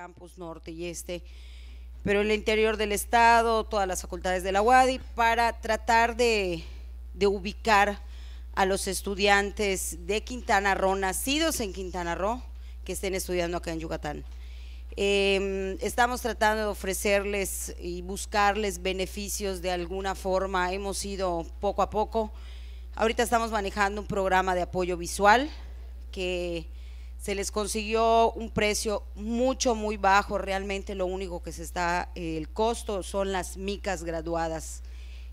campus norte y este, pero el interior del estado, todas las facultades de la UADI, para tratar de, ubicar a los estudiantes de Quintana Roo, nacidos en Quintana Roo, que estén estudiando acá en Yucatán. Em, estamos tratando de ofrecerles y buscarles beneficios de alguna forma. Hemos ido poco a poco. Ahorita estamos manejando un programa de apoyo visual que se les consiguió un precio mucho, muy bajo, realmente lo único que se está, eh, el costo son las micas graduadas.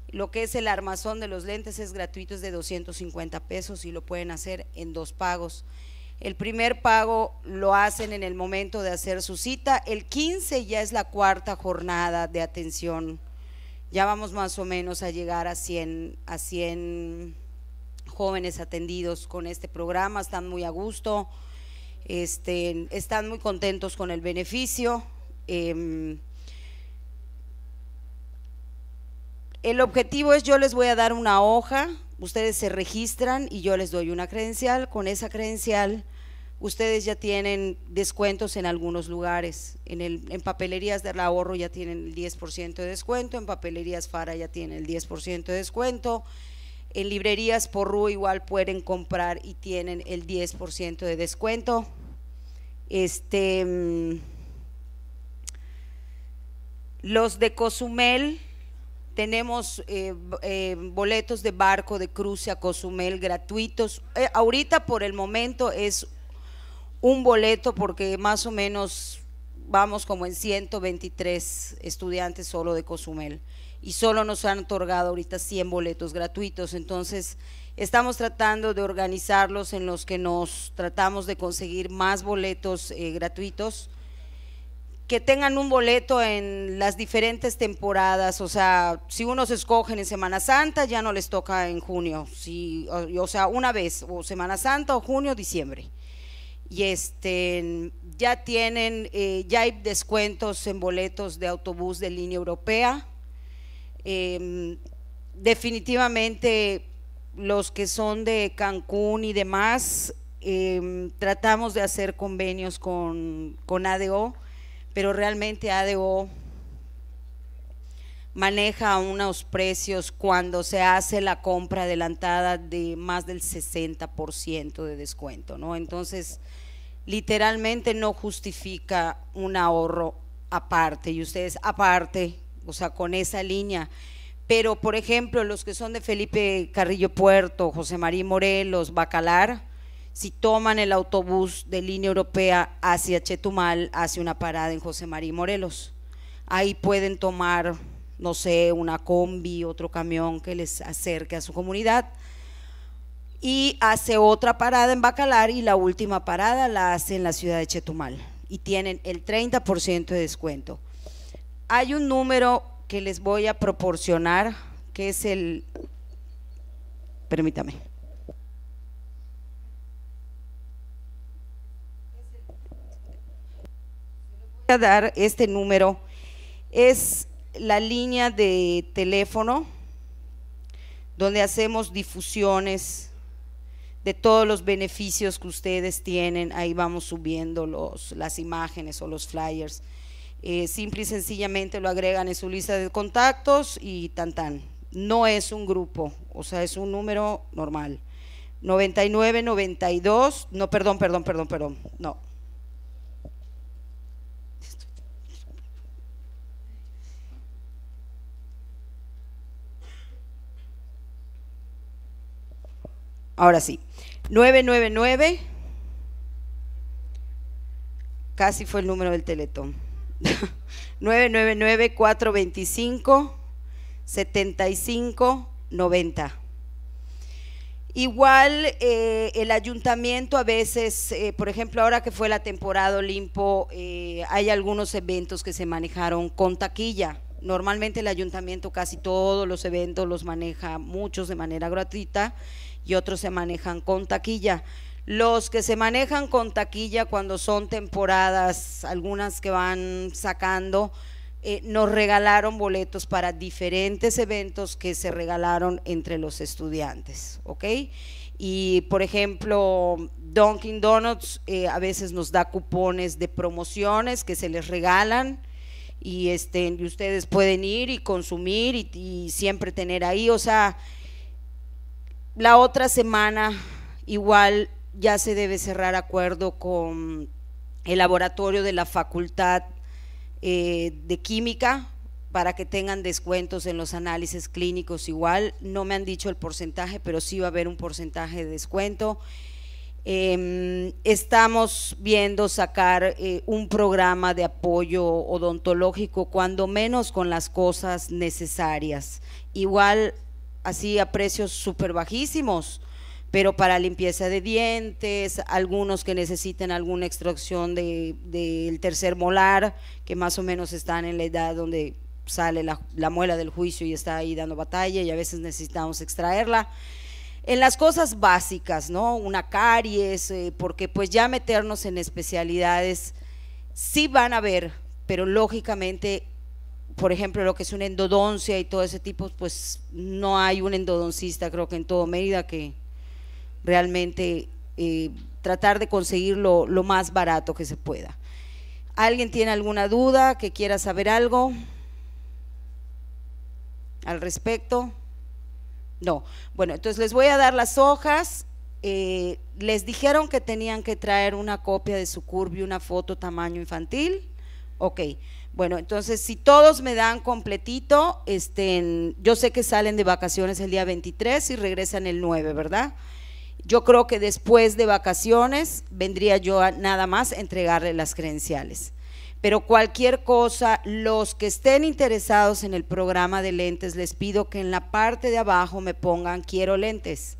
Lo que es el armazón de los lentes es gratuito, es de 250 pesos y lo pueden hacer en dos pagos. El primer pago lo hacen en el momento de hacer su cita. El 15 ya es la cuarta jornada de atención. Ya vamos más o menos a llegar a 100, a 100 jóvenes atendidos con este programa. Están muy a gusto. Este, están muy contentos con el beneficio. Em, el objetivo es yo les voy a dar una hoja, ustedes se registran y yo les doy una credencial. Con esa credencial ustedes ya tienen descuentos en algunos lugares. En, el, en papelerías del ahorro ya tienen el 10% de descuento, en papelerías Fara ya tienen el 10% de descuento. En librerías por Porru igual pueden comprar y tienen el 10% de descuento. Este, mm, los de Cozumel, tenemos eh, eh, boletos de barco de cruce a Cozumel gratuitos. Eh, ahorita por el momento es un boleto porque más o menos vamos como en 123 estudiantes solo de Cozumel y solo nos han otorgado ahorita 100 boletos gratuitos. Entonces, estamos tratando de organizarlos en los que nos tratamos de conseguir más boletos eh, gratuitos, que tengan un boleto en las diferentes temporadas. O sea, si unos escogen en Semana Santa, ya no les toca en junio. Si, o, o sea, una vez, o Semana Santa, o junio, diciembre y este, ya tienen, eh, ya hay descuentos en boletos de autobús de línea europea. Em, definitivamente los que son de Cancún y demás, em, tratamos de hacer convenios con, con ADO, pero realmente ADO maneja unos precios cuando se hace la compra adelantada de más del 60% de descuento, ¿no? Entonces, literalmente no justifica un ahorro aparte y ustedes aparte, o sea, con esa línea. Pero, por ejemplo, los que son de Felipe Carrillo Puerto, José María Morelos, Bacalar, si toman el autobús de línea europea hacia Chetumal, hace una parada en José María Morelos. Ahí pueden tomar no sé, una combi, otro camión que les acerque a su comunidad. Y hace otra parada en Bacalar y la última parada la hace en la ciudad de Chetumal. Y tienen el 30% de descuento. Hay un número que les voy a proporcionar, que es el, permítame. Voy a dar este número, es la línea de teléfono donde hacemos difusiones de todos los beneficios que ustedes tienen. Ahí vamos subiendo los, las imágenes o los flyers. Eh, simple y sencillamente lo agregan en su lista de contactos y tan tan. No es un grupo, o sea, es un número normal. 99, 92, no, perdón, perdón, perdón, perdón, no. Ahora sí. 999. Casi fue el número del teletón. 999-425-7590. Igual eh, el ayuntamiento a veces, eh, por ejemplo, ahora que fue la temporada Olimpo, eh, hay algunos eventos que se manejaron con taquilla. Normalmente el ayuntamiento casi todos los eventos los maneja, muchos de manera gratuita y otros se manejan con taquilla. Los que se manejan con taquilla cuando son temporadas, algunas que van sacando, eh, nos regalaron boletos para diferentes eventos que se regalaron entre los estudiantes, ¿ok? Y por ejemplo, Dunkin' Donuts eh, a veces nos da cupones de promociones que se les regalan y, este, y ustedes pueden ir y consumir y, y siempre tener ahí, o sea, la otra semana igual ya se debe cerrar acuerdo con el laboratorio de la Facultad eh, de Química para que tengan descuentos en los análisis clínicos igual. No me han dicho el porcentaje, pero sí va a haber un porcentaje de descuento. Em, estamos viendo sacar eh, un programa de apoyo odontológico, cuando menos con las cosas necesarias. Igual así a precios súper bajísimos, pero para limpieza de dientes, algunos que necesiten alguna extracción del tercer molar, que más o menos están en la edad donde sale la, muela del juicio y está ahí dando batalla y a veces necesitamos extraerla en las cosas básicas, ¿no? Una caries, eh, porque pues ya meternos en especialidades sí van a ver, pero lógicamente por ejemplo, lo que es una endodoncia y todo ese tipo, pues no hay un endodoncista, creo que en todo Mérida, que realmente eh, tratar de conseguirlo lo, más barato que se pueda. ¿Alguien tiene alguna duda, que quiera saber algo al respecto? No. Bueno, entonces les voy a dar las hojas. Eh, les dijeron que tenían que traer una copia de su curva y una foto tamaño infantil. Ok. Bueno, entonces si todos me dan completito, este, yo sé que salen de vacaciones el día 23 y regresan el 9, ¿verdad? Yo creo que después de vacaciones vendría yo nada más a entregarle las credenciales. Pero cualquier cosa, los que estén interesados en el programa de lentes, les pido que en la parte de abajo me pongan quiero lentes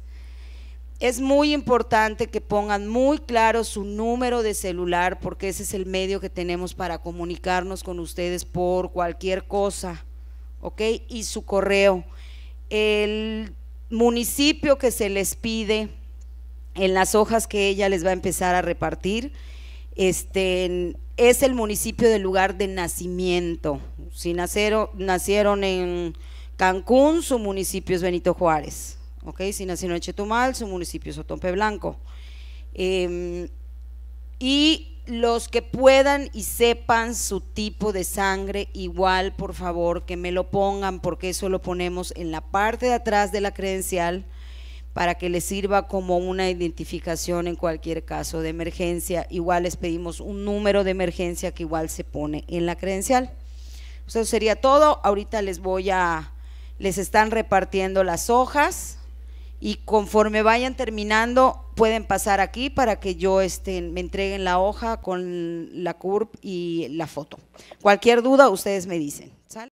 es muy importante que pongan muy claro su número de celular porque ese es el medio que tenemos para comunicarnos con ustedes por cualquier cosa, ¿ok? Y su correo. El municipio que se les pide en las hojas que ella les va a empezar a repartir, este, es el municipio del lugar de nacimiento. Si nacieron en Cancún, su municipio es Benito Juárez. ¿ok? nació en Chetumal, su municipio es Otompe Blanco. Em, y los que puedan y sepan su tipo de sangre, igual por favor que me lo pongan, porque eso lo ponemos en la parte de atrás de la credencial para que les sirva como una identificación en cualquier caso de emergencia. Igual les pedimos un número de emergencia que igual se pone en la credencial. Eso sería todo. Ahorita les voy a, les están repartiendo las hojas y conforme vayan terminando pueden pasar aquí para que yo este, me entreguen la hoja con la CURP y la foto. Cualquier duda ustedes me dicen.